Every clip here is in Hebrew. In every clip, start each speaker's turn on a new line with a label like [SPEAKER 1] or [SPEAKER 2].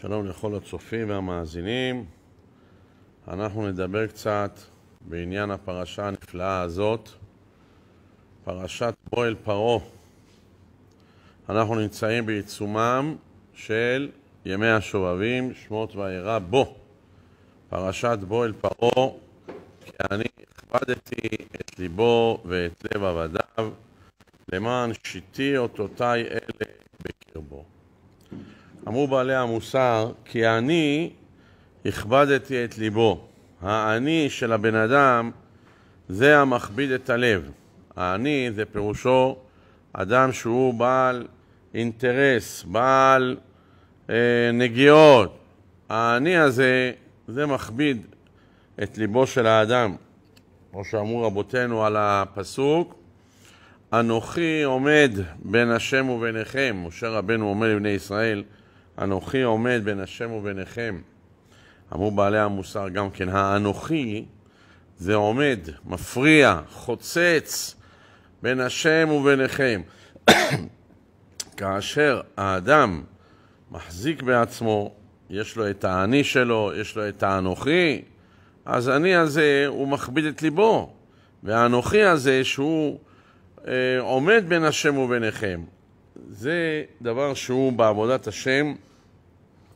[SPEAKER 1] שלום לכל הצופים והמאזינים. אנחנו נדבר קצת בעניין הפרשה הנפלאה הזאת, פרשת פועל פרעה. אנחנו נמצאים בעיצומם של ימי השובבים, שמות ואירע בו. פרשת בוא אל פרעה, כי אני הכבדתי את ליבו ואת לב עבדיו, למען שיתי אותותי אלה אמרו בעלי המוסר, כי אני הכבדתי את ליבו. האני של הבן אדם זה המכביד את הלב. האני זה פירושו אדם שהוא בעל אינטרס, בעל אה, נגיעות. האני הזה, זה מכביד את ליבו של האדם. כמו שאמרו רבותינו על הפסוק, אנוכי עומד בין השם וביניכם, משה רבנו עומד לבני ישראל, אנוכי עומד בין השם וביניכם. אמרו בעלי המוסר גם כן, האנוכי זה עומד, מפריע, חוצץ בין השם וביניכם. כאשר האדם מחזיק בעצמו, יש לו את האני שלו, יש לו את האנוכי, אז האני הזה, הוא מכביד את ליבו. והאנוכי הזה, שהוא אה, עומד בין השם וביניכם, זה דבר שהוא בעבודת השם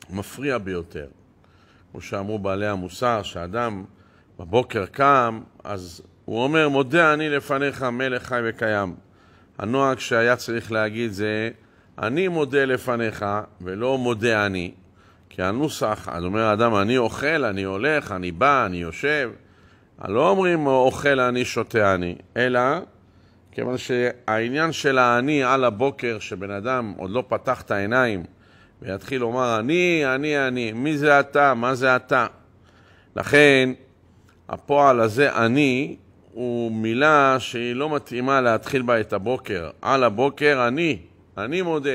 [SPEAKER 1] מפריע ביותר. כמו שאמרו בעלי המוסר, שאדם בבוקר קם, אז הוא אומר, מודה אני לפניך מלך חי וקיים. הנוהג שהיה צריך להגיד זה, אני מודה לפניך ולא מודה אני. כי הנוסח, אז אומר האדם, אני אוכל, אני הולך, אני בא, אני יושב. לא אומרים אוכל אני, שותה אני, אלא כיוון שהעניין של האני על הבוקר, שבן אדם עוד לא פתח את העיניים ויתחיל לומר אני, אני, אני, מי זה אתה, מה זה אתה. לכן הפועל הזה, אני, הוא מילה שהיא לא מתאימה להתחיל בה את הבוקר. על הבוקר אני, אני מודה.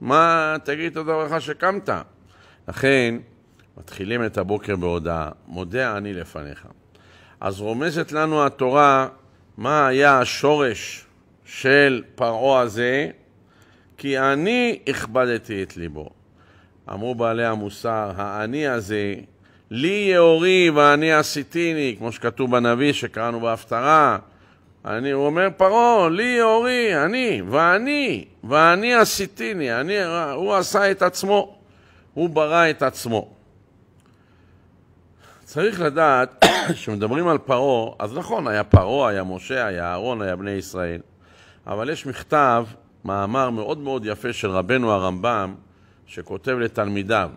[SPEAKER 1] מה, תגיד תודה לך שקמת. לכן, מתחילים את הבוקר בהודעה, מודה אני לפניך. אז רומזת לנו התורה מה היה השורש של פרעה הזה? כי אני הכבדתי את ליבו. אמרו בעלי המוסר, האני הזה, לי יאורי ואני עשיתיני, כמו שכתוב בנביא שקראנו בהפטרה. אני, הוא אומר, פרעה, לי יאורי, אני, ואני, ואני עשיתיני, אני, הוא עשה את עצמו, הוא ברא את עצמו. צריך לדעת, כשמדברים על פרעה, אז נכון, היה פרעה, היה משה, היה אהרון, היה בני ישראל. אבל יש מכתב, מאמר מאוד מאוד יפה של רבנו הרמב"ם, שכותב לתלמידיו,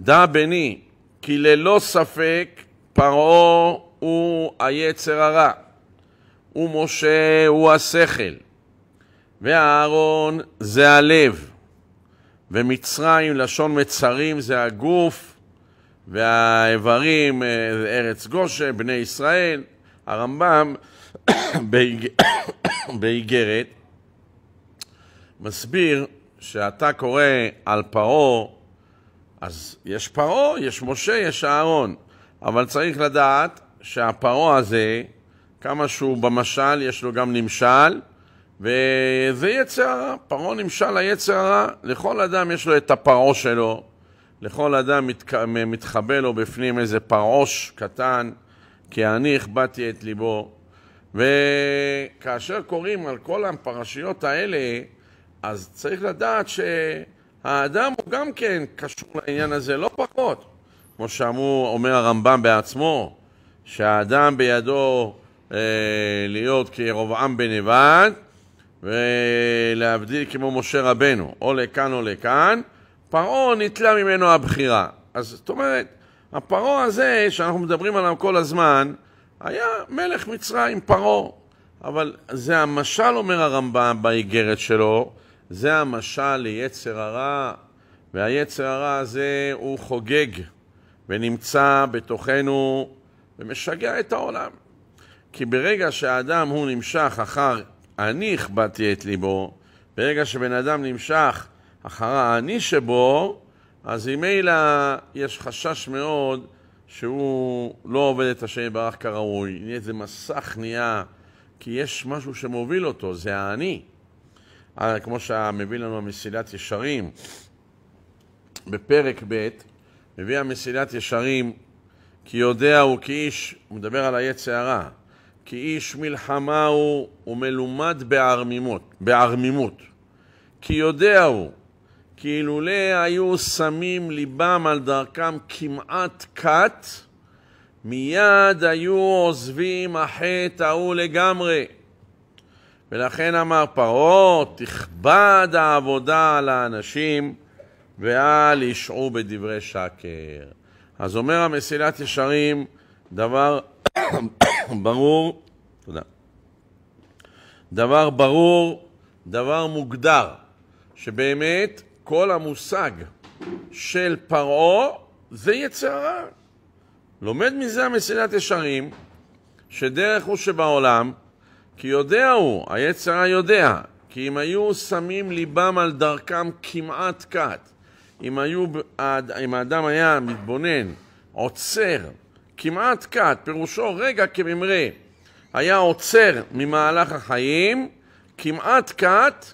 [SPEAKER 1] דע בני, כי ללא ספק פרעה הוא היצר הרע, ומשה הוא השכל, ואהרון זה הלב, ומצרים, לשון מצרים, זה הגוף, והאיברים זה אה, ארץ גושה, בני ישראל, הרמב"ם באיגרת מסביר שאתה קורא על פרעה, אז יש פרעה, יש משה, יש אהרון, אבל צריך לדעת שהפרעה הזה, כמה שהוא במשל, יש לו גם נמשל, וזה יצר הרע, פרעה נמשל ליצר הרע, לכל אדם יש לו את הפרעה שלו, לכל אדם מת, מתחבא לו בפנים איזה פרעוש קטן, כי אני הכבדתי את ליבו. וכאשר קוראים על כל הפרשיות האלה, אז צריך לדעת שהאדם הוא גם כן קשור לעניין הזה, לא פחות. כמו שאומר הרמב"ם בעצמו, שהאדם בידו אה, להיות כרובעם בנבד ולהבדיל כמו משה רבנו, או לכאן או לכאן, פרעה ניטלה ממנו הבחירה. אז זאת אומרת, הפרעה הזה שאנחנו מדברים עליו כל הזמן, היה מלך מצרים, פרעה. אבל זה המשל, אומר הרמב"ם באיגרת שלו, זה המשל ליצר הרע, והיצר הרע הזה הוא חוגג ונמצא בתוכנו ומשגע את העולם. כי ברגע שהאדם הוא נמשך אחר אני הכבדתי את ליבו, ברגע שבן אדם נמשך אחר האני שבו, אז ממילא יש חשש מאוד שהוא לא עובד את השם יתברך כראוי. איזה מסך נהיה, כי יש משהו שמוביל אותו, זה האני. אה, כמו שמביא לנו המסילת ישרים, בפרק ב', מביא המסילת ישרים, כי יודע הוא כי איש, הוא מדבר על היצע הרע, כי איש מלחמה הוא ומלומד בערמימות, בערמימות. כי יודע הוא כי אילולא היו שמים ליבם על דרכם כמעט כת, מיד היו עוזבים החטא ההוא לגמרי. ולכן אמר פרעה, תכבד העבודה על האנשים ואל ישעו בדברי שקר. אז אומר המסילת ישרים דבר ברור, תודה. דבר ברור, דבר מוגדר, שבאמת כל המושג של פרעה זה יצר הרע. לומד מזה המסילת ישרים, שדרך הוא שבעולם, כי יודע הוא, היצרה יודע, כי אם היו שמים ליבם על דרכם כמעט כת, אם, היו, אם האדם היה מתבונן, עוצר, כמעט כת, פירושו רגע כממרה, היה עוצר ממהלך החיים, כמעט כת,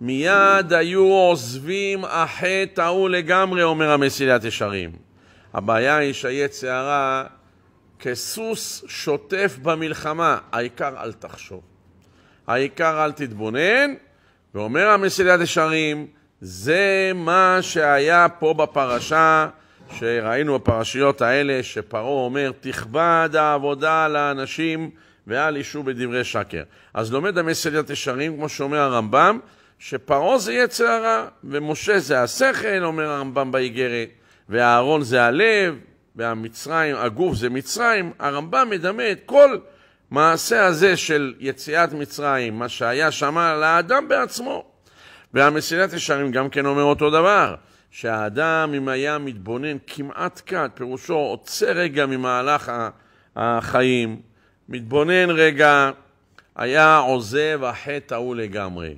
[SPEAKER 1] מיד היו עוזבים החטא ההוא לגמרי, אומר המסילת ישרים. הבעיה היא שהיית שערה כסוס שוטף במלחמה, העיקר אל תחשוב, העיקר אל תתבונן, ואומר המסילת ישרים, זה מה שהיה פה בפרשה, שראינו בפרשיות האלה, שפרעה אומר, תכבד העבודה לאנשים ואל אישו בדברי שקר. אז לומד המסילת ישרים, כמו שאומר הרמב"ם, שפרעה זה יצר הרע, ומשה זה השכל, אומר הרמב"ם באיגרת, והאהרון זה הלב, והמצרים, הגוף זה מצרים, הרמב"ם מדמה את כל מעשה הזה של יציאת מצרים, מה שהיה שם לאדם בעצמו. והמסילת ישרים גם כן אומר אותו דבר, שהאדם אם היה מתבונן כמעט כת, פירושו עוצר רגע ממהלך החיים, מתבונן רגע, היה עוזב החטא ההוא לגמרי.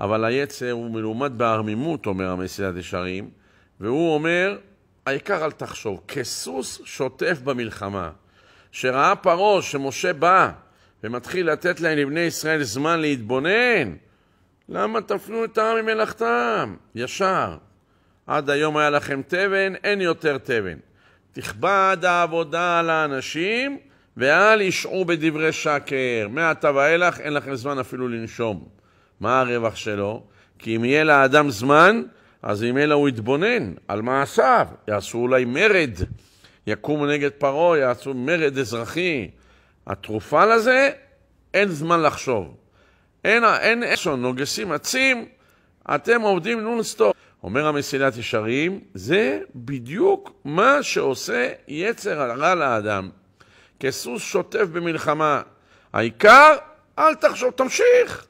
[SPEAKER 1] אבל היצר הוא מלומד בערמימות, אומר המסילת ישרים, והוא אומר, העיקר אל תחשוב, כסוס שוטף במלחמה. שראה פרעה שמשה בא ומתחיל לתת להם לבני ישראל זמן להתבונן, למה תפנו את העם ממלאכתם? ישר. עד היום היה לכם תבן, אין יותר תבן. תכבד העבודה על האנשים ואל ישעו בדברי שקר. מעתה ואילך אין לכם זמן אפילו לנשום. מה הרווח שלו? כי אם יהיה לאדם זמן, אז אם אלא הוא יתבונן על מעשיו, יעשו אולי מרד, יקומו נגד פרעה, יעשו מרד אזרחי. התרופה לזה, אין זמן לחשוב. אין, אין אשון, נוגסים עצים, אתם עובדים נונסטופ. אומר המסילת ישרים, זה בדיוק מה שעושה יצר הרע לאדם. כסוס שוטף במלחמה. העיקר, אל תחשוב, תמשיך.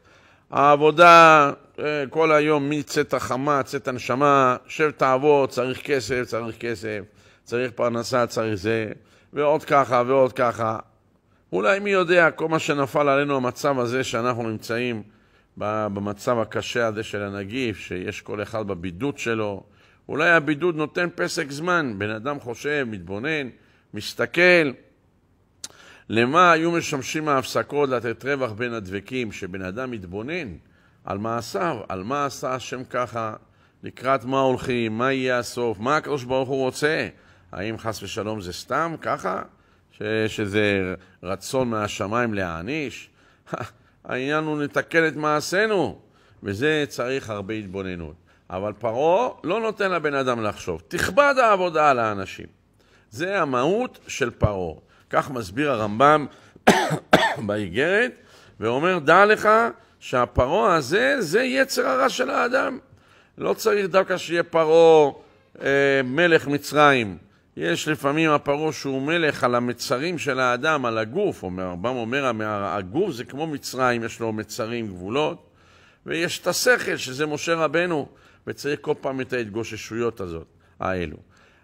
[SPEAKER 1] העבודה אה, כל היום מצאת החמה, צאת הנשמה, שב תעבוד, צריך כסף, צריך כסף, צריך פרנסה, צריך זה, ועוד ככה ועוד ככה. אולי מי יודע, כל מה שנפל עלינו המצב הזה שאנחנו נמצאים במצב הקשה הזה של הנגיף, שיש כל אחד בבידוד שלו, אולי הבידוד נותן פסק זמן, בן אדם חושב, מתבונן, מסתכל, למה היו משמשים ההפסקות לתת רווח בין הדבקים, שבן אדם מתבונן על מעשיו, על מה עשה השם ככה, לקראת מה הולכים, מה יהיה הסוף, מה הקדוש ברוך הוא רוצה, האם חס ושלום זה סתם ככה, ש, שזה רצון מהשמיים להעניש? העניין הוא נתקן את מעשינו, וזה צריך הרבה התבוננות. אבל פרעה לא נותן לבן אדם לחשוב, תכבד העבודה על האנשים. זה המהות של פרעה. כך מסביר הרמב"ם באיגרת, ואומר, דע לך שהפרעה הזה, זה יצר הרע של האדם. לא צריך דווקא שיהיה פרעה אה, מלך מצרים. יש לפעמים הפרעה שהוא מלך על המצרים של האדם, על הגוף. הרמב"ם אומר, הגוף זה כמו מצרים, יש לו מצרים, גבולות. ויש את השכל, שזה משה רבנו, וצריך כל פעם את ההתגוששויות הזאת, האלו.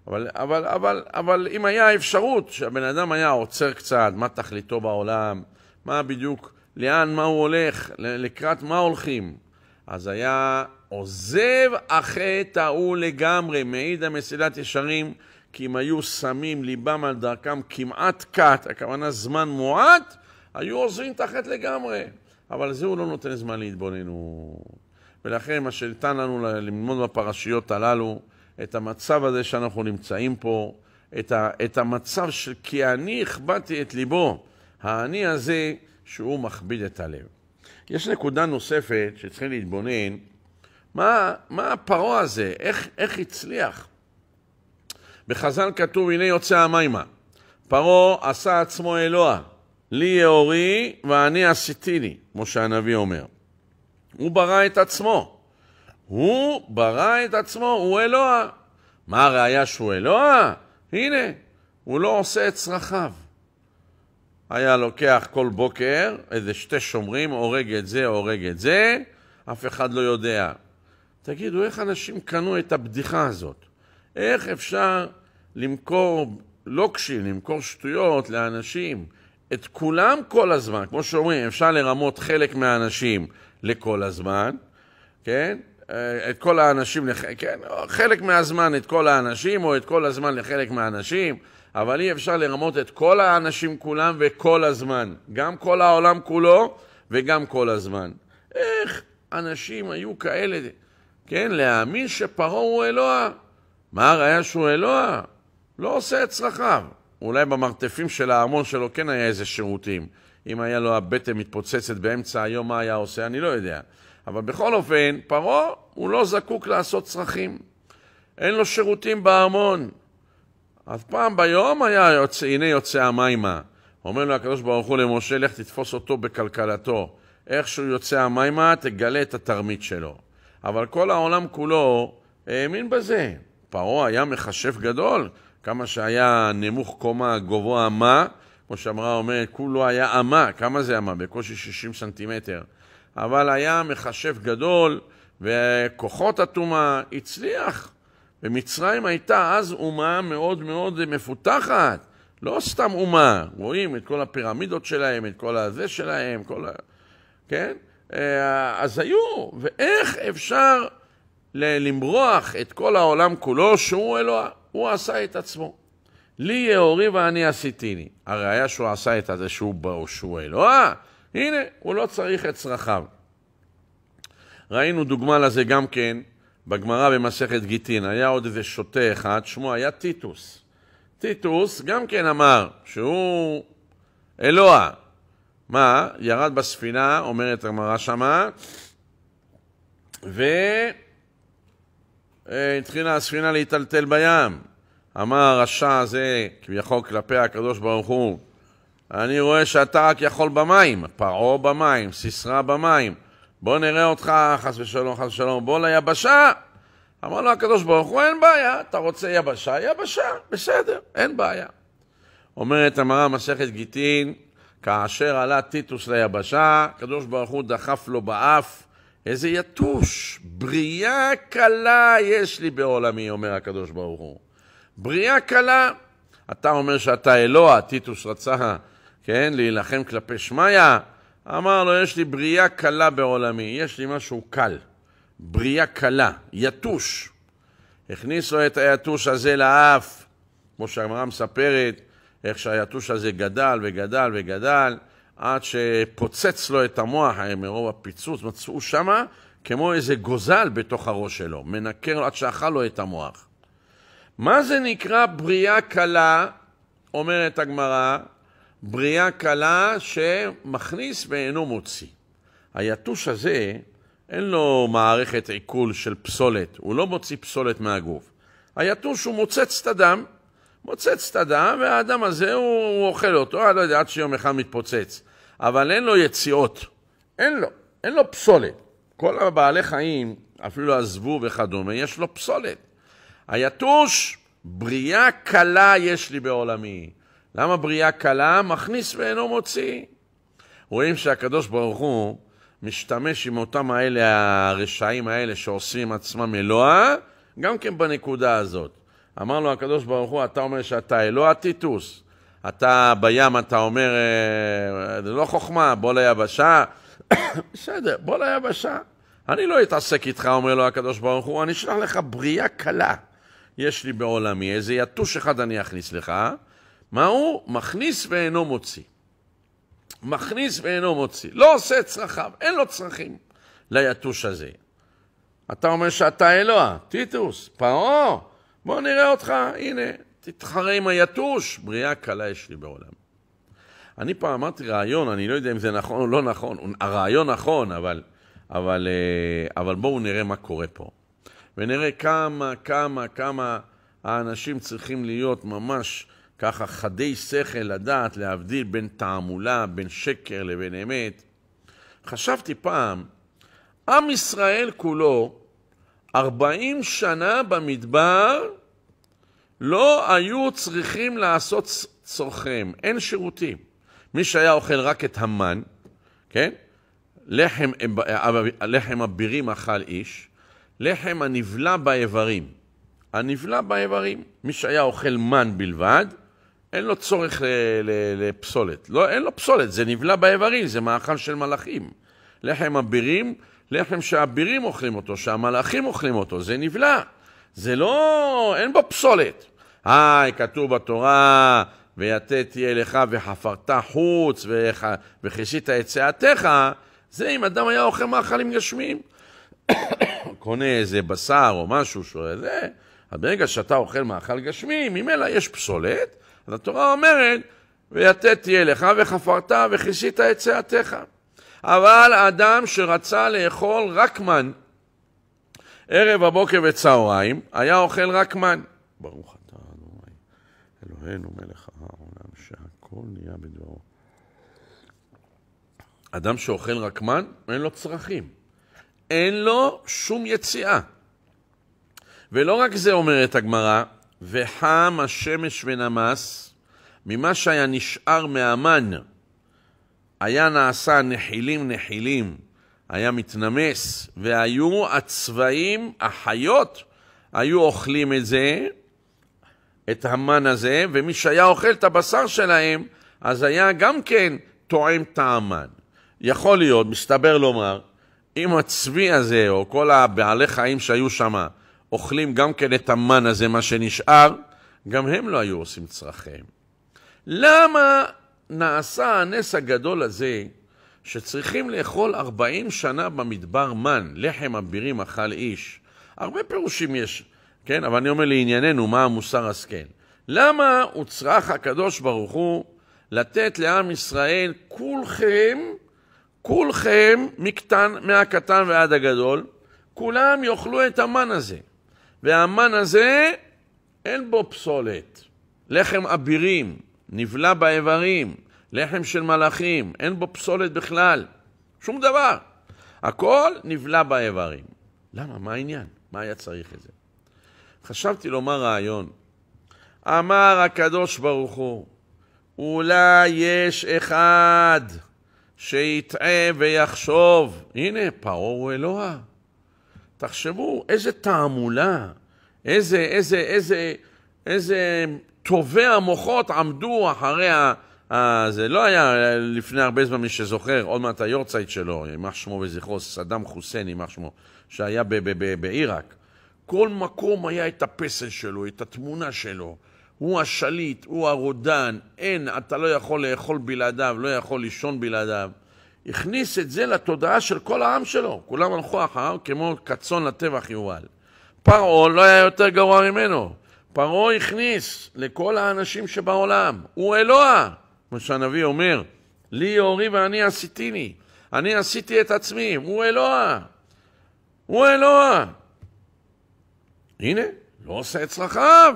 [SPEAKER 1] אבל, אבל, אבל, אבל אם היה אפשרות שהבן אדם היה עוצר קצת, מה תכליתו בעולם, מה בדיוק, לאן, מה הוא הולך, לקראת מה הולכים, אז היה עוזב החטא ההוא לגמרי, מעיד המסילת ישרים, כי אם היו שמים ליבם על דרכם כמעט קט, הכוונה זמן מועט, היו עוזבים את החטא לגמרי. אבל זה הוא לא נותן זמן להתבוננות. ולכן מה שניתן לנו ללמוד בפרשיות הללו, את המצב הזה שאנחנו נמצאים פה, את, ה, את המצב של כי אני הכבדתי את ליבו, האני הזה שהוא מכביד את הלב. יש נקודה נוספת שצריכים להתבונן, מה, מה הפרעה הזה, איך, איך הצליח? בחז"ל כתוב, הנה יוצא המימה, פרעה עשה עצמו אלוה, לי יאורי ואני עשיתי לי, כמו שהנביא אומר. הוא ברא את עצמו. הוא ברא את עצמו, הוא אלוה. מה הראיה שהוא אלוה? הנה, הוא לא עושה את צרכיו. היה לוקח כל בוקר איזה שתי שומרים, הורג את זה, הורג את זה, אף אחד לא יודע. תגידו, איך אנשים קנו את הבדיחה הזאת? איך אפשר למכור לוקשים, לא למכור שטויות לאנשים? את כולם כל הזמן, כמו שאומרים, אפשר לרמות חלק מהאנשים לכל הזמן, כן? אה, את כל האנשים, כן, חלק מהזמן את כל האנשים, או את כל הזמן לחלק מהאנשים, אבל אי אפשר לרמות את כל האנשים כולם וכל הזמן. גם כל העולם כולו וגם כל הזמן. איך אנשים היו כאלה, כן, להאמין שפרעה הוא אלוה? מה הראיה שהוא אלוה? לא עושה את צרכיו. אולי במרתפים של ההמון שלו כן היה איזה שירותים. אם היה לו הבטן מתפוצצת באמצע היום, מה היה עושה? אני לא יודע. אבל בכל אופן, פרעה הוא לא זקוק לעשות צרכים. אין לו שירותים בהמון. אז פעם ביום היה יוצא, הנה יוצא המימה. אומר לו הקדוש ברוך הוא למשה, לך תתפוס אותו בכלכלתו. איך שהוא יוצא המימה, תגלה את התרמית שלו. אבל כל העולם כולו האמין בזה. פרעה היה מכשף גדול, כמה שהיה נמוך קומה, גבוה אמה, כמו שאמרה אומרת, כולו היה אמה, כמה זה אמה? בקושי 60 סנטימטר. אבל היה מכשף גדול וכוחות הטומאה, הצליח. ומצרים הייתה אז אומה מאוד מאוד מפותחת, לא סתם אומה, רואים את כל הפירמידות שלהם, את כל הזה שלהם, כל ה... כן? אה, אז היו, ואיך אפשר למרוח את כל העולם כולו שהוא אלוה? הוא עשה את עצמו. לי יאורי ואני עשיתי לי. הראיה שהוא עשה את זה שהוא, שהוא אלוה, הנה, הוא לא צריך את צרכיו. ראינו דוגמה לזה גם כן בגמרא במסכת גיטין. היה עוד איזה שוטה אחד, שמו היה טיטוס. טיטוס גם כן אמר שהוא אלוה. מה? ירד בספינה, אומרת הגמרא שמה, והתחילה אה, הספינה להיטלטל בים. אמר הרשע הזה, כביכול כלפי הקדוש ברוך הוא, אני רואה שאתה רק יכול במים, פרעה במים, סיסרא במים. בוא נראה אותך, חס ושלום, חס ושלום, בוא ליבשה. אמר לו הקדוש ברוך הוא, אין בעיה, אתה רוצה יבשה? יבשה, בסדר, אין בעיה. אומרת המרה מסכת גיטין, כאשר עלה טיטוס ליבשה, הקדוש ברוך הוא דחף לו באף איזה יתוש, בריאה קלה יש לי בעולמי, אומר הקדוש ברוך הוא. בריאה קלה. אתה אומר שאתה אלוה, טיטוס רצה כן, להילחם כלפי שמיא, אמר לו, יש לי בריאה קלה בעולמי, יש לי משהו קל, בריאה קלה, יתוש. הכניסו את היתוש הזה לאף, כמו שהגמרא מספרת, איך שהיתוש הזה גדל וגדל וגדל, עד שפוצץ לו את המוח, מרוב הפיצוץ, מצאו שמה כמו איזה גוזל בתוך הראש שלו, מנקר עד שאכל לו את המוח. מה זה נקרא בריאה קלה, אומרת הגמרא, בריאה קלה שמכניס ואינו מוציא. היתוש הזה, אין לו מערכת עיכול של פסולת, הוא לא מוציא פסולת מהגוף. היתוש הוא מוצץ את הדם, מוצץ את הדם, והאדם הזה הוא, הוא אוכל אותו, אני לא יודע, עד שיום אחד מתפוצץ. אבל אין לו יציאות, אין לו, אין לו פסולת. כל הבעלי חיים, אפילו עזבו וכדומה, יש לו פסולת. היתוש, בריאה קלה יש לי בעולמי. למה בריאה קלה? מכניס ואינו מוציא. רואים שהקדוש ברוך הוא משתמש עם אותם האלה, הרשעים האלה שעושים עצמם אלוה, גם כן בנקודה הזאת. אמר לו הקדוש ברוך הוא, אתה אומר שאתה אלוה טיטוס. אתה בים, אתה אומר, אה, זה לא חוכמה, בוא ליבשה. בסדר, בוא ליבשה. אני לא אתעסק איתך, אומר לו הקדוש ברוך הוא, אני אשלח לך בריאה קלה. יש לי בעולמי, איזה יתוש אחד אני אכניס לך, מה הוא? מכניס ואינו מוציא. מכניס ואינו מוציא. לא עושה את צרכיו, אין לו צרכים ליתוש הזה. אתה אומר שאתה אלוה, טיטוס, פרעה, בוא נראה אותך, הנה, תתחרה עם היתוש, בריאה קלה יש לי בעולם. אני פעם אמרתי רעיון, אני לא יודע אם זה נכון או לא נכון, הרעיון נכון, אבל, אבל, אה, אבל בואו נראה מה קורה פה. ונראה כמה, כמה, כמה האנשים צריכים להיות ממש ככה חדי שכל לדעת להבדיל בין תעמולה, בין שקר לבין אמת. חשבתי פעם, עם ישראל כולו, 40 שנה במדבר, לא היו צריכים לעשות צורכיהם, אין שירותים. מי שהיה אוכל רק את המן, כן? לחם, אה, לחם אבירים אכל איש, לחם הנבלע באיברים. הנבלע באיברים. מי שהיה אוכל מן בלבד, אין לו צורך לפסולת. לא, אין לו פסולת, זה נבלע באיברים, זה מאכל של מלאכים. לחם אבירים, לחם שהאבירים אוכלים אותו, שהמלאכים אוכלים אותו, זה נבלע. זה לא, אין בו פסולת. היי, כתוב בתורה, ויתה תהיה לך וחפרת חוץ וח... וכיסית את צאתך, זה אם אדם היה אוכל מאכלים גשמיים. קונה איזה בשר או משהו, שזה, אז ברגע שאתה אוכל מאכל גשמי, ממילא יש פסולת, אז התורה אומרת, ויתת תהיה לך וחפרת וכיסית את צעתך. אבל אדם שרצה לאכול רק מן, ערב, הבוקר וצהריים, היה אוכל רק מן. ברוך אתה אדוני, אלוהינו מלך העולם, שהכל נהיה בדברו. אדם שאוכל רק מן, אין לו צרכים. אין לו שום יציאה. ולא רק זה אומרת הגמרא, וחם השמש ונמס, ממה שהיה נשאר מהמן, היה נעשה נחילים נחילים, היה מתנמס, והיו הצבעים, החיות, היו אוכלים את זה, את המן הזה, ומי שהיה אוכל את הבשר שלהם, אז היה גם כן טועם טעמן. יכול להיות, מסתבר לומר, אם הצבי הזה, או כל הבעלי חיים שהיו שמה, אוכלים גם כן את המן הזה, מה שנשאר, גם הם לא היו עושים צרכיהם. למה נעשה הנס הגדול הזה, שצריכים לאכול 40 שנה במדבר מן, לחם אבירים אכל איש? הרבה פירושים יש, כן? אבל אני אומר לענייננו, מה המוסר השכל? למה הוצרך הקדוש ברוך הוא לתת לעם ישראל, כולכם, כולכם, מקטן, מהקטן ועד הגדול, כולם יאכלו את המן הזה. והמן הזה, אין בו פסולת. לחם אבירים, נבלע באיברים, לחם של מלאכים, אין בו פסולת בכלל, שום דבר. הכל נבלע באיברים. למה? מה העניין? מה היה צריך את זה? חשבתי לומר רעיון. אמר הקדוש ברוך הוא, אולי יש אחד שיטעה ויחשוב, הנה, פרעה הוא אלוה. תחשבו, איזה תעמולה, איזה, איזה, איזה, איזה טובי המוחות עמדו אחרי ה... ה... זה לא היה לפני הרבה זמן, מי שזוכר, עוד מעט היורצייט שלו, יימח שמו וזכרו, סדאם חוסיין, יימח שמו, שהיה בעיראק. כל מקום היה את הפסל שלו, את התמונה שלו. הוא השליט, הוא הרודן, אין, אתה לא יכול לאכול בלעדיו, לא יכול לישון בלעדיו. הכניס את זה לתודעה של כל העם שלו. כולם הלכו אחריו כמו כצאן לטבח יובל. פרעה לא היה יותר גרוע ממנו. פרעה הכניס לכל האנשים שבעולם, הוא אלוה, כמו שהנביא אומר, לי יאורי ואני עשיתיני, אני עשיתי את עצמי, הוא אלוה, הוא אלוה. הנה, לא עושה את צרכיו,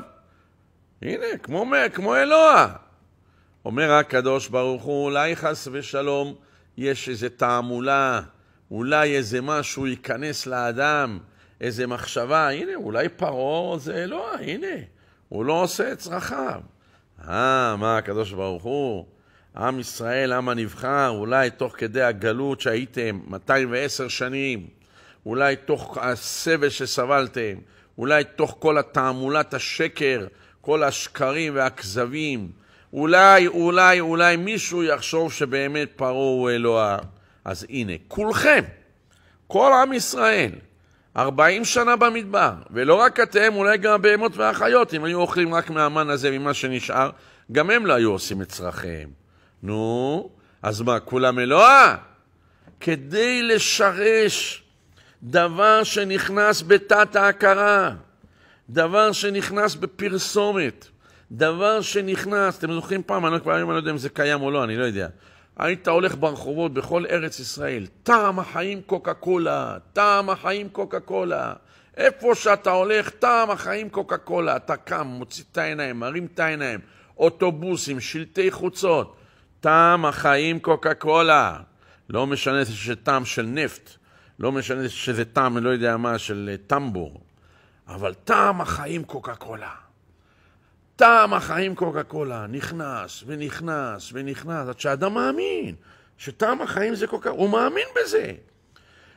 [SPEAKER 1] הנה, כמו, כמו אלוה. אומר הקדוש ברוך הוא, אולי חס ושלום, יש איזו תעמולה, אולי איזה משהו ייכנס לאדם, איזה מחשבה, הנה, אולי פרעה זה אלוה, הנה, הוא לא עושה את צרכיו. אה, מה, הקדוש ברוך הוא, עם ישראל, עם הנבחר, אולי תוך כדי הגלות שהייתם 210 שנים, אולי תוך הסבל שסבלתם, אולי תוך כל התעמולת השקר, כל השקרים והכזבים, אולי, אולי, אולי מישהו יחשוב שבאמת פרעה הוא אלוה. אז הנה, כולכם, כל עם ישראל, 40 שנה במדבר, ולא רק אתם, אולי גם הבהמות והחיות, אם היו אוכלים רק מהמן הזה, ממה שנשאר, גם הם לא היו עושים את צרכיהם. נו, אז מה, כולם אלוה? כדי לשרש דבר שנכנס בתת ההכרה, דבר שנכנס בפרסומת, דבר שנכנס, אתם זוכרים פעם, אני לא- כבר היום לא יודע אם זה קיים או לא, אני לא יודע. היית הולך ברחובות בכל ארץ ישראל, טעם החיים קוקה קולה, טעם החיים קוקה קולה. איפה שאתה הולך, טעם החיים קוקה קולה. אתה קם, מוציא את העיניים, מרים את העיניים, אוטובוסים, שלטי חוצות. טעם החיים קוקה קולה. לא משנה שזה טעם של נפט, לא משנה שזה טעם, לא יודע מה, של אה, טמבור, אבל טעם החיים קוקה קולה. טעם החיים קוקה קולה, נכנס ונכנס ונכנס, עד שאדם מאמין שטעם החיים זה קוקה, הוא מאמין בזה.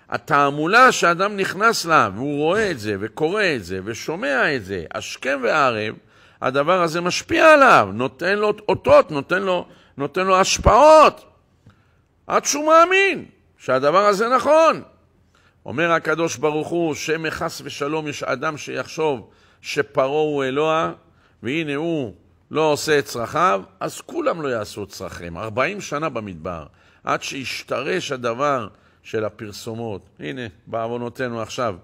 [SPEAKER 1] התעמולה שאדם נכנס לה, והוא רואה את זה, וקורא את זה, ושומע את זה, השכם והערב, הדבר הזה משפיע עליו, נותן לו אותות, נותן לו, נותן לו השפעות, עד שהוא מאמין שהדבר הזה נכון. אומר הקדוש ברוך הוא, שמחס ושלום יש אדם שיחשוב שפרעה הוא אלוה, והנה הוא לא עושה את צרכיו, אז כולם לא יעשו את צרכיהם. 40 שנה במדבר, עד שישתרש הדבר של הפרסומות. הנה, בעוונותינו עכשיו,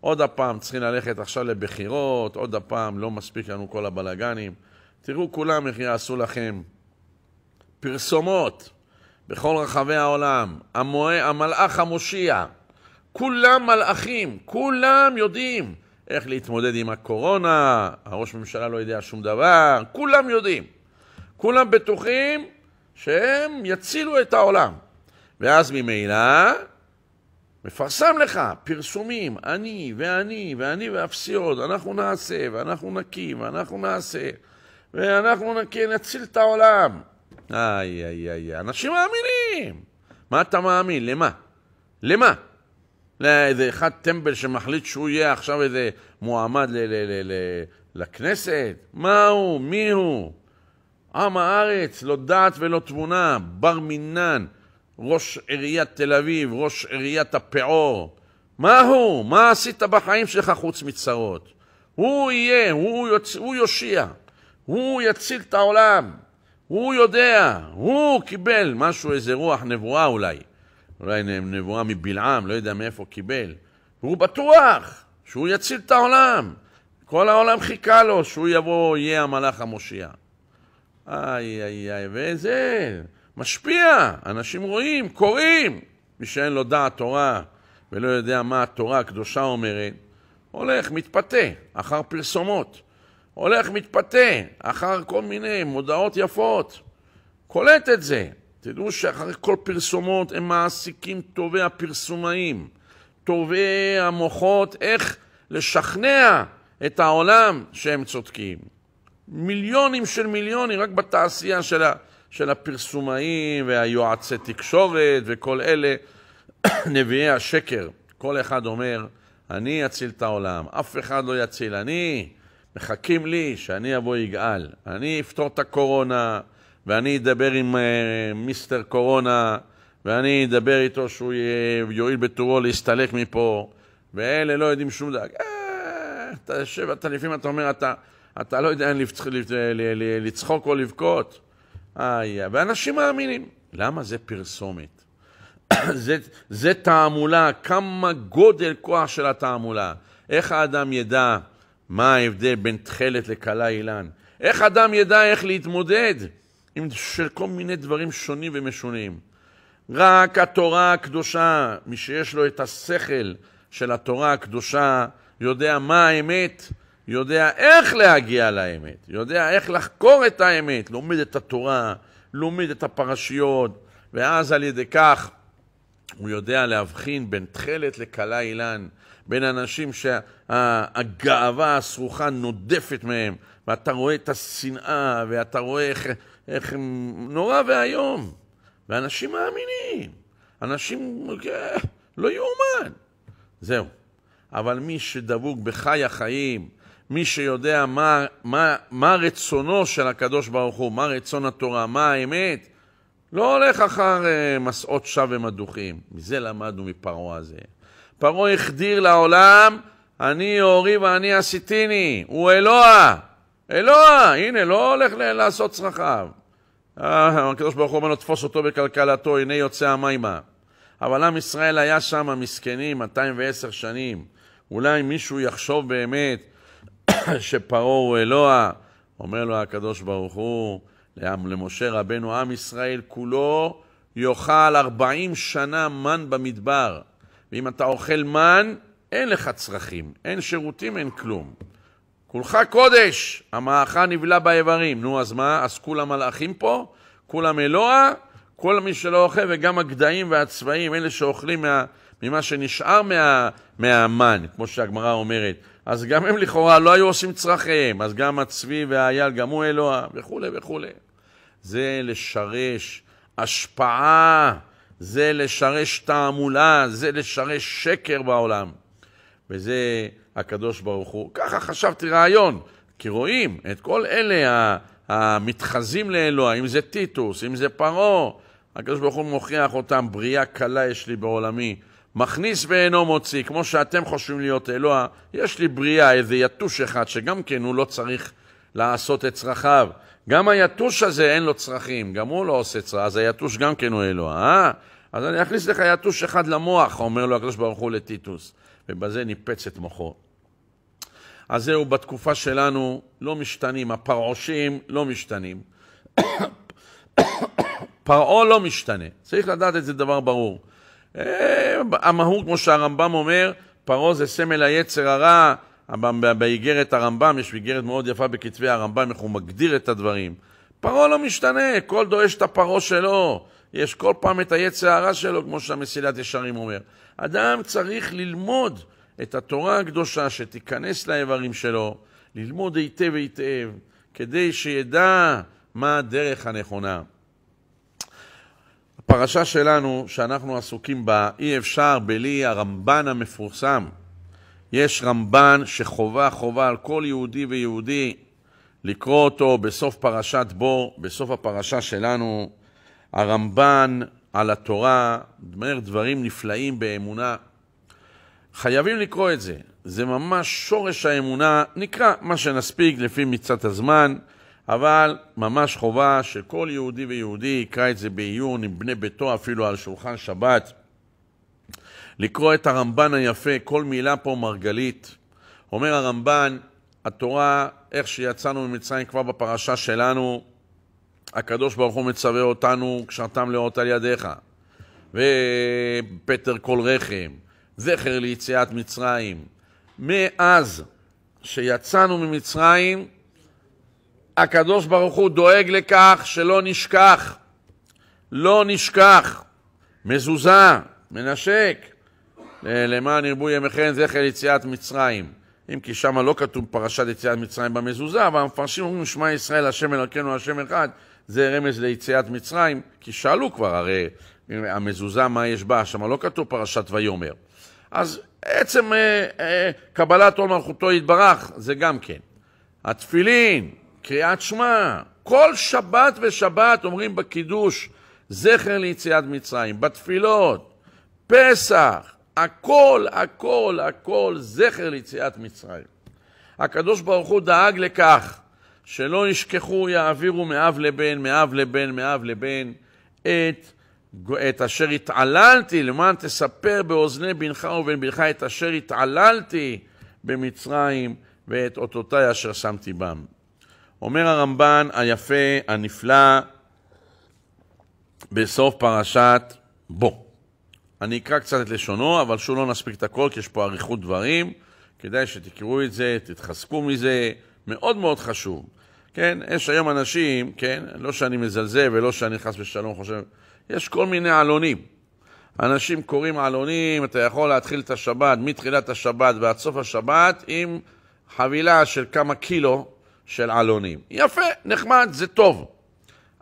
[SPEAKER 1] עוד הפעם צריכים ללכת עכשיו לבחירות, עוד הפעם לא מספיק לנו כל הבלגנים. תראו כולם איך יעשו לכם פרסומות בכל רחבי העולם. המוה, המלאך המושיע, כולם מלאכים, כולם יודעים. איך להתמודד עם הקורונה, הראש ממשלה לא יודע שום דבר, כולם יודעים. כולם בטוחים שהם יצילו את העולם. ואז ממילא מפרסם לך פרסומים, אני ואני ואני ואפסי עוד, אנחנו נעשה ואנחנו נקים ואנחנו נעשה ואנחנו נקים, כן, נציל את העולם. איי איי איי, אנשים מאמינים. מה אתה מאמין? למה? למה? לאיזה אחד טמבל שמחליט שהוא יהיה עכשיו איזה מועמד ל- ל- ל- ל- לכנסת? מה הוא? מי הוא? עם הארץ, לא דעת ולא תמונה, בר מינן, ראש עיריית תל אביב, ראש עיריית הפעור. מה הוא? מה עשית בחיים שלך חוץ מצרות? הוא יהיה, הוא, יוצ... הוא יושיע, הוא יציל את העולם, הוא יודע, הוא קיבל משהו, איזה רוח נבואה אולי. אולי נבואה מבלעם, לא יודע מאיפה קיבל. והוא בטוח שהוא יציל את העולם. כל העולם חיכה לו שהוא יבוא, יהיה המלאך המושיע. איי, איי, איי, וזה משפיע. אנשים רואים, קוראים. מי שאין לו דעת תורה ולא יודע מה התורה הקדושה אומרת, הולך, מתפתה, אחר פרסומות. הולך, מתפתה, אחר כל מיני מודעות יפות. קולט את זה. תדעו שאחרי כל פרסומות הם מעסיקים טובי הפרסומאים, טובי המוחות, איך לשכנע את העולם שהם צודקים. מיליונים של מיליונים רק בתעשייה של, ה, של הפרסומאים והיועצי תקשורת וכל אלה, נביאי השקר. כל אחד אומר, אני אציל את העולם, אף אחד לא יציל, אני, מחכים לי שאני אבוא יגאל, אני אפתור את הקורונה, ואני אדבר עם uh, מיסטר קורונה, ואני אדבר איתו שהוא יואיל בטורו להסתלק מפה, ואלה לא יודעים שום דבר. אה, אתה יושב, אתה לפעמים אתה אומר, אתה, אתה לא יודע לצחוק או לבכות. איי, ואנשים מאמינים. למה זה פרסומת? זה, זה תעמולה, כמה גודל כוח של התעמולה. איך האדם ידע מה ההבדל בין תכלת לכלה אילן? איך אדם ידע איך להתמודד? של כל מיני דברים שונים ומשונים. רק התורה הקדושה, מי שיש לו את השכל של התורה הקדושה, יודע מה האמת, יודע איך להגיע לאמת, יודע איך לחקור את האמת, לומד את התורה, לומד את הפרשיות, ואז על ידי כך הוא יודע להבחין בין תכלת לקלה אילן, בין אנשים שהגאווה הסרוכה נודפת מהם, ואתה רואה את השנאה, ואתה רואה איך... איך הם... נורא ואיום. ואנשים מאמינים. אנשים... אה, לא יאומן. זהו. אבל מי שדבוק בחי החיים, מי שיודע מה, מה, מה רצונו של הקדוש ברוך הוא, מה רצון התורה, מה האמת, לא הולך אחר uh, מסעות שווא ומדוכים. מזה למדנו מפרעה הזה. פרעה החדיר לעולם, אני אורי ואני עשיתיני, הוא אלוה. אלוה, הנה, לא הולך לעשות צרכיו. אה, הקדוש ברוך הוא אומר לו, תפוס אותו בכלכלתו, הנה יוצא המימה. אבל עם ישראל היה שם, מסכנים, 210 שנים. אולי מישהו יחשוב באמת שפרעה הוא אלוה. אומר לו הקדוש ברוך הוא, למשה רבנו, עם ישראל כולו יאכל 40 שנה מן במדבר. ואם אתה אוכל מן, אין לך צרכים, אין שירותים, אין כלום. כולך קודש, המערכה נבלה באיברים. נו, אז מה? אז כולם מלאכים פה? כולם אלוה? כל מי שלא אוכל, וגם הגדיים והצבעים, אלה שאוכלים מה, ממה שנשאר מה, מהמן, כמו שהגמרא אומרת, אז גם הם לכאורה לא היו עושים צרכיהם, אז גם הצבי והאייל, גם הוא אלוה, וכולי וכולי. זה לשרש השפעה, זה לשרש תעמולה, זה לשרש שקר בעולם. וזה הקדוש ברוך הוא. ככה חשבתי רעיון, כי רואים את כל אלה המתחזים לאלוה, אם זה טיטוס, אם זה פרעה, הקדוש ברוך הוא מוכיח אותם, בריאה קלה יש לי בעולמי. מכניס ואינו מוציא, כמו שאתם חושבים להיות אלוה, יש לי בריאה, איזה יתוש אחד, שגם כן הוא לא צריך לעשות את צרכיו. גם היתוש הזה אין לו צרכים, גם הוא לא עושה צרכים, אז היתוש גם כן הוא אלוה, אה? אז אני אכניס לך יתוש אחד למוח, אומר לו הקדוש ברוך הוא לטיטוס. ובזה ניפץ את מוחו. אז זהו, בתקופה שלנו לא משתנים, הפרעושים לא משתנים. פרעה לא משתנה, צריך לדעת את זה דבר ברור. אה, המהות, כמו שהרמב"ם אומר, פרעה זה סמל היצר הרע, באיגרת הרמב"ם, יש איגרת מאוד יפה בכתבי הרמב"ם, איך הוא מגדיר את הדברים. פרעה לא משתנה, כל דורש את הפרעה שלו, יש כל פעם את היצר הרע שלו, כמו שהמסילת ישרים אומר. אדם צריך ללמוד את התורה הקדושה שתיכנס לאיברים שלו, ללמוד היטב היטב, כדי שידע מה הדרך הנכונה. הפרשה שלנו, שאנחנו עסוקים בה, אי אפשר בלי הרמב"ן המפורסם. יש רמב"ן שחובה חובה על כל יהודי ויהודי לקרוא אותו בסוף פרשת בו, בסוף הפרשה שלנו. הרמב"ן על התורה, אומר דברים נפלאים באמונה. חייבים לקרוא את זה. זה ממש שורש האמונה, נקרא מה שנספיק לפי מקצת הזמן, אבל ממש חובה שכל יהודי ויהודי יקרא את זה בעיון עם בני ביתו אפילו על שולחן שבת. לקרוא את הרמב"ן היפה, כל מילה פה מרגלית. אומר הרמב"ן, התורה, איך שיצאנו ממצרים כבר בפרשה שלנו, הקדוש ברוך הוא מצווה אותנו, קשרתם לאות על ידיך, ופטר כל רחם, זכר ליציאת מצרים. מאז שיצאנו ממצרים, הקדוש ברוך הוא דואג לכך שלא נשכח, לא נשכח. מזוזה, מנשק, למען ירבו ימיכם זכר ליציאת מצרים. אם כי שמה לא כתוב פרשת יציאת מצרים במזוזה, אבל המפרשים אומרים שמע ישראל השם אלוקינו השם אחד, זה רמז ליציאת מצרים, כי שאלו כבר הרי המזוזה מה יש בה, שמה לא כתוב פרשת ויאמר. אז עצם אה, אה, קבלת עול מלכותו יתברך, זה גם כן. התפילין, קריאת שמע, כל שבת ושבת אומרים בקידוש זכר ליציאת מצרים, בתפילות, פסח, הכל, הכל, הכל זכר ליציאת מצרים. הקדוש ברוך הוא דאג לכך שלא ישכחו, יעבירו מאב לבן, מאב לבן, מאב לבן, את את אשר התעללתי, למען תספר באוזני בנך ובן בנך את אשר התעללתי במצרים ואת אותותיי אשר שמתי בם. אומר הרמב"ן היפה, הנפלא, בסוף פרשת בו. אני אקרא קצת את לשונו, אבל שוב לא נספיק את הכל, כי יש פה אריכות דברים. כדאי שתקראו את זה, תתחזקו מזה, מאוד מאוד חשוב. כן, יש היום אנשים, כן, לא שאני מזלזל ולא שאני חס ושלום חושב יש כל מיני עלונים. אנשים קוראים עלונים, אתה יכול להתחיל את השבת, מתחילת השבת ועד סוף השבת, עם חבילה של כמה קילו של עלונים. יפה, נחמד, זה טוב.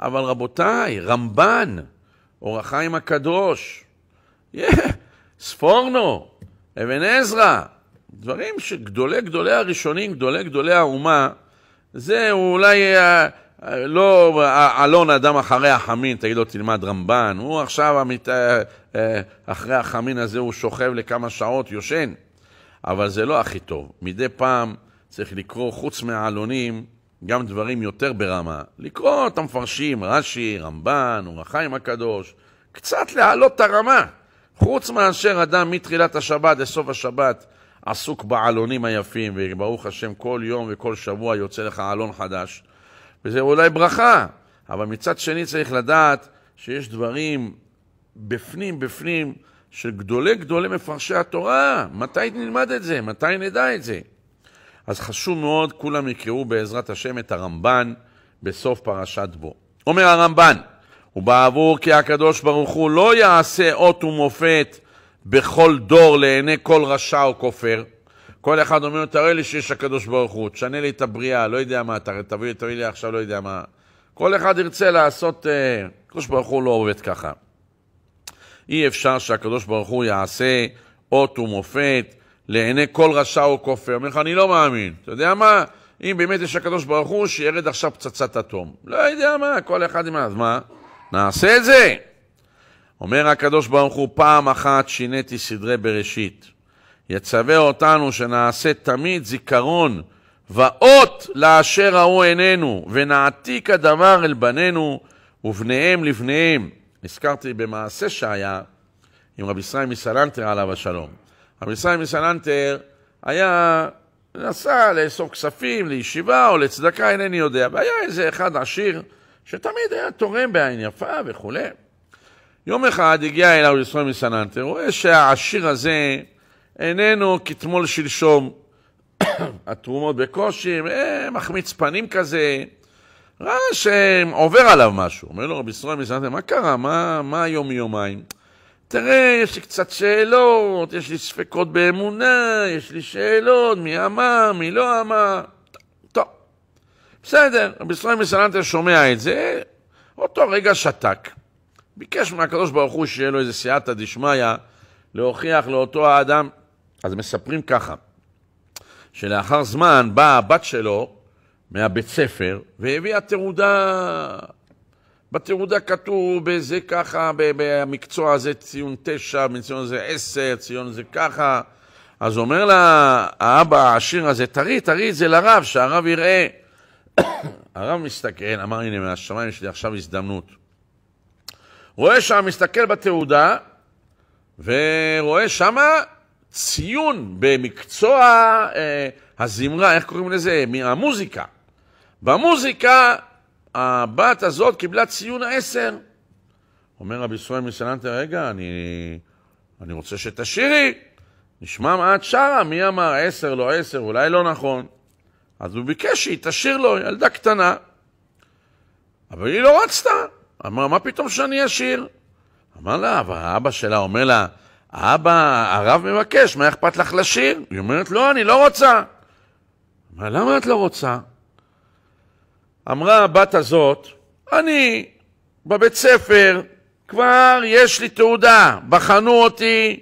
[SPEAKER 1] אבל רבותיי, רמב"ן, אור החיים הקדוש, yeah, ספורנו, אבן עזרא, דברים שגדולי גדולי הראשונים, גדולי גדולי האומה, זה אולי לא אלון אדם אחרי החמין, תגיד לו תלמד רמב"ן, הוא עכשיו המת... אה, אה, אחרי החמין הזה הוא שוכב לכמה שעות, יושן, אבל זה לא הכי טוב. מדי פעם צריך לקרוא חוץ מהעלונים גם דברים יותר ברמה. לקרוא את המפרשים, רש"י, רמב"ן, החיים הקדוש, קצת להעלות את הרמה. חוץ מאשר אדם מתחילת השבת לסוף השבת עסוק בעלונים היפים, וברוך השם כל יום וכל שבוע יוצא לך עלון חדש. וזה אולי ברכה, אבל מצד שני צריך לדעת שיש דברים בפנים בפנים של גדולי גדולי מפרשי התורה. מתי נלמד את זה? מתי נדע את זה? אז חשוב מאוד, כולם יקראו בעזרת השם את הרמב"ן בסוף פרשת בו. אומר הרמב"ן, ובעבור כי הקדוש ברוך הוא לא יעשה אות ומופת בכל דור לעיני כל רשע או כופר, כל אחד אומר תראה לי שיש הקדוש ברוך הוא, תשנה לי את הבריאה, לא יודע מה, תביא לי, תביא לי עכשיו, לא יודע מה. כל אחד ירצה לעשות, אה, הקדוש ברוך הוא לא עובד ככה. אי אפשר שהקדוש ברוך הוא יעשה אות ומופת לעיני כל רשע או כופר. אומר לך, אני לא מאמין. אתה יודע מה? אם באמת יש הקדוש ברוך הוא, שירד עכשיו פצצת אטום. לא יודע מה, כל אחד עם... אז מה? נעשה את זה! אומר הקדוש ברוך הוא, פעם אחת שיניתי סדרי בראשית. יצווה אותנו שנעשה תמיד זיכרון ואות לאשר ההוא עינינו, ונעתיק הדבר אל בנינו ובניהם לבניהם. נזכרתי במעשה שהיה עם רבי ישראל מסלנטר עליו השלום. רבי ישראל מסלנטר היה, נסע לאסוף כספים לישיבה או לצדקה, אינני יודע, והיה איזה אחד עשיר שתמיד היה תורם בעין יפה וכולי. יום אחד הגיע אליו ישראל מסלנטר, רואה שהעשיר הזה איננו כתמול שלשום. התרומות בקושי, אה, מחמיץ פנים כזה, ראה שעובר עליו משהו. אומר לו רבי ישראל מסתנתם, מה קרה? מה, מה היום מיומיים? תראה, יש לי קצת שאלות, יש לי ספקות באמונה, יש לי שאלות, מי אמר, מי לא אמר. בסדר, רבי ישראל מסלנטר שומע את זה, אותו רגע שתק. ביקש מהקדוש ברוך הוא שיהיה לו איזה סייעתא דשמיא להוכיח לאותו האדם אז מספרים ככה, שלאחר זמן באה הבת שלו מהבית ספר והביאה תעודה, בתעודה כתוב בזה ככה, במקצוע הזה ציון תשע, בציון הזה עשר, ציון זה ככה. אז אומר לה האבא העשיר הזה, תראי, תראי את זה לרב, שהרב יראה. הרב מסתכל, אמר, הנה, מהשמיים שלי עכשיו הזדמנות. רואה שם, מסתכל בתעודה, ורואה שמה ציון במקצוע אה, הזמרה, איך קוראים לזה? המוזיקה. במוזיקה הבת הזאת קיבלה ציון העשר. אומר רבי ישראל מסננטה, רגע, אני, אני רוצה שתשאירי. נשמע מה את שרה, מי אמר עשר, לא עשר, אולי לא נכון. אז הוא ביקש שהיא תשאיר לו, ילדה קטנה. אבל היא לא רצתה. אמרה, מה פתאום שאני אשאיר? אמר לה, אבל האבא שלה אומר לה, אבא, הרב מבקש, מה אכפת לך לשיר? היא אומרת, לא, אני לא רוצה. אבל למה את לא רוצה? אמרה הבת הזאת, אני בבית ספר, כבר יש לי תעודה, בחנו אותי,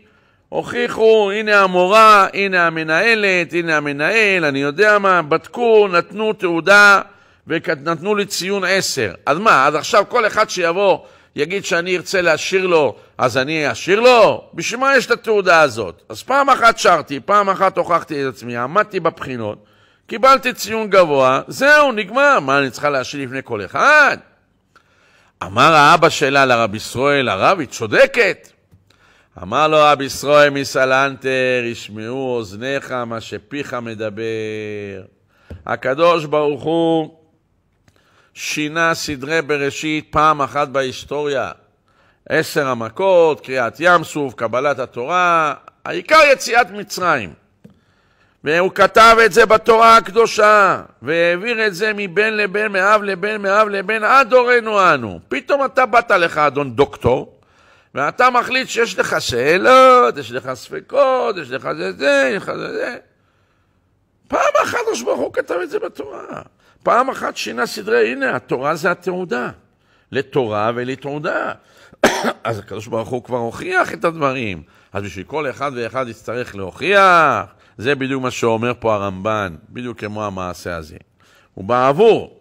[SPEAKER 1] הוכיחו, הנה המורה, הנה המנהלת, הנה המנהל, אני יודע מה, בדקו, נתנו תעודה ונתנו לי ציון עשר. אז מה, אז עכשיו כל אחד שיבוא יגיד שאני ארצה להשאיר לו, אז אני אשאיר לו? בשביל מה יש את התעודה הזאת? אז פעם אחת שרתי, פעם אחת הוכחתי את עצמי, עמדתי בבחינות, קיבלתי ציון גבוה, זהו, נגמר. מה, אני צריכה להשאיר לפני כל אחד? אמר האבא שלה לרב ישראל, הרב, היא צודקת. אמר לו רב ישראל מסלנטר, ישמעו אוזניך מה שפיך מדבר. הקדוש ברוך הוא שינה סדרי בראשית פעם אחת בהיסטוריה. עשר המכות, קריעת ים סוף, קבלת התורה, העיקר יציאת מצרים. והוא כתב את זה בתורה הקדושה, והעביר את זה מבין לבין, מאב לבין, מאב לבין, עד דורנו אנו. פתאום אתה באת לך, אדון דוקטור, ואתה מחליט שיש לך שאלות, יש לך ספקות, יש לך זה זה, יש לך זה זה. פעם אחת ראש ברוך הוא כתב את זה בתורה. פעם אחת שינה סדרי, הנה, התורה זה התעודה. לתורה ולתעודה. אז הקדוש ברוך הוא כבר הוכיח את הדברים. אז בשביל כל אחד ואחד יצטרך להוכיח. זה בדיוק מה שאומר פה הרמב"ן, בדיוק כמו המעשה הזה. הוא בעבור.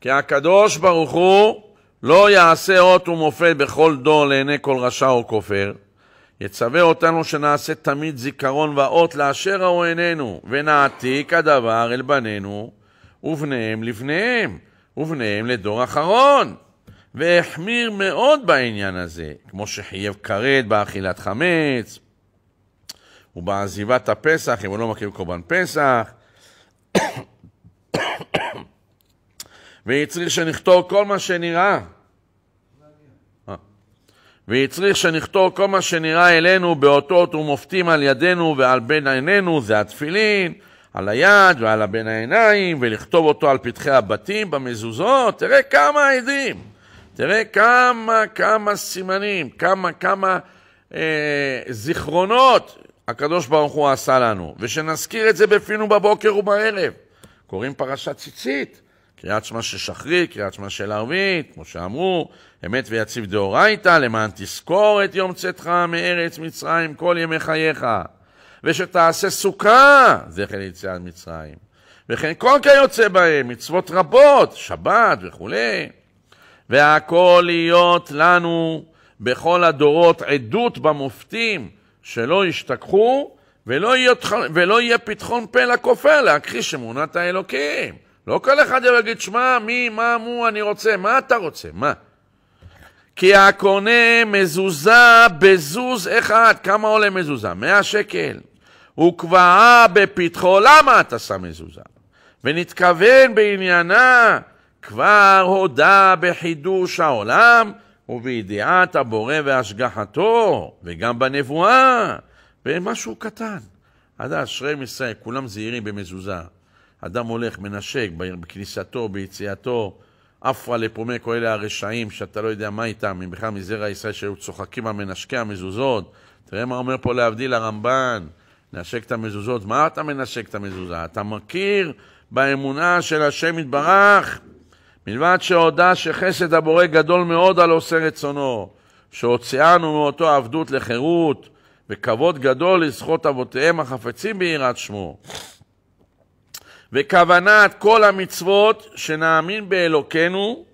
[SPEAKER 1] כי הקדוש ברוך הוא לא יעשה אות ומופת בכל דור לעיני כל רשע או כופר. יצווה אותנו שנעשה תמיד זיכרון ואות לאשר ההוא עינינו, ונעתיק הדבר אל בנינו, ובניהם לבניהם, ובניהם לדור אחרון. והחמיר מאוד בעניין הזה, כמו שחייב כרת באכילת חמץ, ובעזיבת הפסח, אם הוא לא מכיר קורבן פסח. והצריך שנכתוב כל מה שנראה. אה. והצריך שנכתוב כל מה שנראה אלינו באותות ומופתים על ידינו ועל בין עינינו, זה התפילין. על היד ועל בין העיניים, ולכתוב אותו על פתחי הבתים, במזוזות, תראה כמה עדים, תראה כמה, כמה סימנים, כמה, כמה אה, זיכרונות הקדוש ברוך הוא עשה לנו, ושנזכיר את זה בפינו בבוקר ובערב. קוראים פרשת ציצית, קריאת שמע של שחרית, קריאת שמע של ערבית, כמו שאמרו, אמת ויציב דאורייתא, למען תזכור את יום צאתך מארץ מצרים כל ימי חייך. ושתעשה סוכה, זכר כן יציאת מצרים. וכן כל כיוצא בהם, מצוות רבות, שבת וכולי. והכל להיות לנו בכל הדורות עדות במופתים, שלא ישתכחו ולא ולא יהיה פתחון פה לכופר להכחיש אמונת האלוקים. לא כל אחד יגיד, שמע, מי, מה, מו, אני רוצה, מה אתה רוצה, מה? כי הקונה מזוזה בזוז אחד. כמה עולה מזוזה? 100 שקל. הוא קבעה בפתחו, למה אתה שם מזוזה? ונתכוון בעניינה, כבר הודה בחידוש העולם ובידיעת הבורא והשגחתו, וגם בנבואה, במשהו קטן. עד אשרי ישראל, כולם זהירים במזוזה. אדם הולך, מנשק בכניסתו, ביציאתו, עפרא לפומק או אלה הרשעים, שאתה לא יודע מה איתם, אם בכלל מזרע ישראל שהיו צוחקים המנשקי המזוזות. תראה מה אומר פה להבדיל הרמב"ן, נשק את המזוזות. מה אתה מנשק את המזוזה? אתה מכיר באמונה של השם יתברך, מלבד שהודה שחסד הבורא גדול מאוד על עושה רצונו, שהוציאנו מאותו עבדות לחירות, וכבוד גדול לזכות אבותיהם החפצים ביראת שמו. וכוונת כל המצוות שנאמין באלוקינו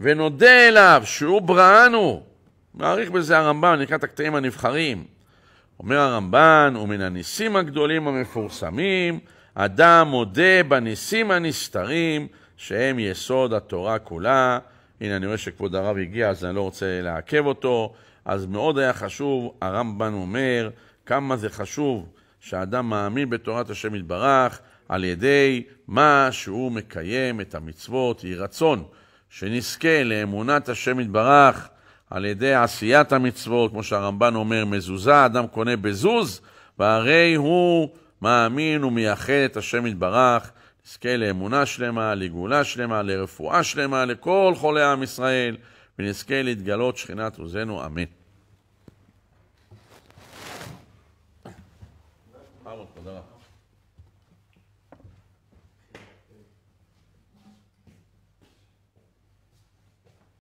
[SPEAKER 1] ונודה אליו שהוא בראנו. מעריך בזה הרמב"ם את הקטעים הנבחרים. אומר הרמב"ן, ומן הניסים הגדולים המפורסמים, אדם מודה בניסים הנסתרים, שהם יסוד התורה כולה. הנה, אני רואה שכבוד הרב הגיע, אז אני לא רוצה לעכב אותו. אז מאוד היה חשוב, הרמב"ן אומר, כמה זה חשוב שאדם מאמין בתורת השם יתברך, על ידי מה שהוא מקיים את המצוות. יהי רצון שנזכה לאמונת השם יתברך על ידי עשיית המצוות, כמו שהרמב"ן אומר, מזוזה, אדם קונה בזוז, והרי הוא מאמין ומייחד את השם יתברך. נזכה לאמונה שלמה, לגאולה שלמה, לרפואה שלמה, לכל חולי עם ישראל, ונזכה להתגלות שכינת עוזנו, אמן.